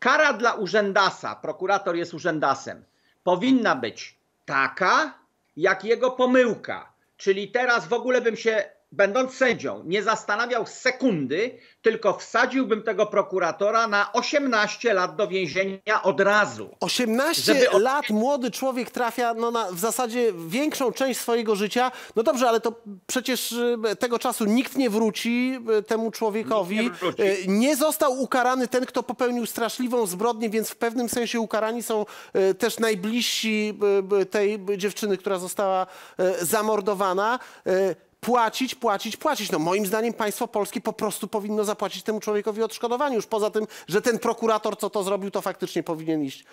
Kara dla urzędasa, prokurator jest urzędasem, powinna być taka, jak jego pomyłka. Czyli teraz w ogóle bym się będąc sędzią, nie zastanawiał sekundy, tylko wsadziłbym tego prokuratora na 18 lat do więzienia od razu. 18 żeby... lat młody człowiek trafia no, na w zasadzie większą część swojego życia. No dobrze, ale to przecież e, tego czasu nikt nie wróci e, temu człowiekowi. Nie, wróci. E, nie został ukarany ten, kto popełnił straszliwą zbrodnię, więc w pewnym sensie ukarani są też najbliżsi tej dziewczyny, która została zamordowana płacić, płacić, płacić. No moim zdaniem państwo polskie po prostu powinno zapłacić temu człowiekowi odszkodowanie. Już poza tym, że ten prokurator, co to zrobił, to faktycznie powinien iść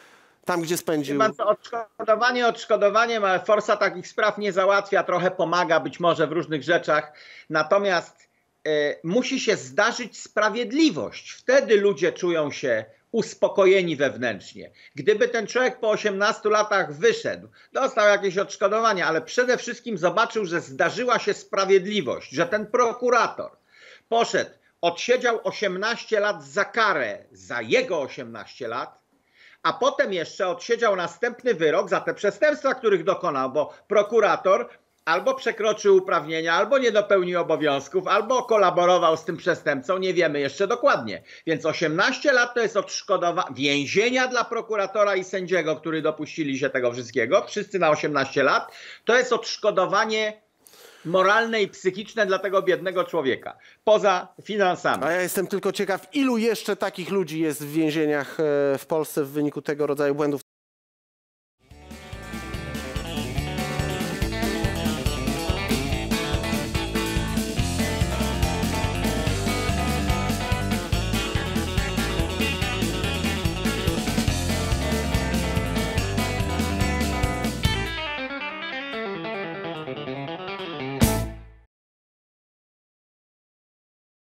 tam, gdzie spędził. Pan odszkodowanie odszkodowaniem, ale Forsa takich spraw nie załatwia, trochę pomaga być może w różnych rzeczach. Natomiast y, musi się zdarzyć sprawiedliwość. Wtedy ludzie czują się uspokojeni wewnętrznie. Gdyby ten człowiek po 18 latach wyszedł, dostał jakieś odszkodowania, ale przede wszystkim zobaczył, że zdarzyła się sprawiedliwość, że ten prokurator poszedł, odsiedział 18 lat za karę, za jego 18 lat, a potem jeszcze odsiedział następny wyrok za te przestępstwa, których dokonał, bo prokurator albo przekroczył uprawnienia, albo nie dopełnił obowiązków, albo kolaborował z tym przestępcą, nie wiemy jeszcze dokładnie. Więc 18 lat to jest odszkodowanie więzienia dla prokuratora i sędziego, który dopuścili się tego wszystkiego, wszyscy na 18 lat, to jest odszkodowanie moralne i psychiczne dla tego biednego człowieka, poza finansami. A ja jestem tylko ciekaw, ilu jeszcze takich ludzi jest w więzieniach e, w Polsce w wyniku tego rodzaju błędów.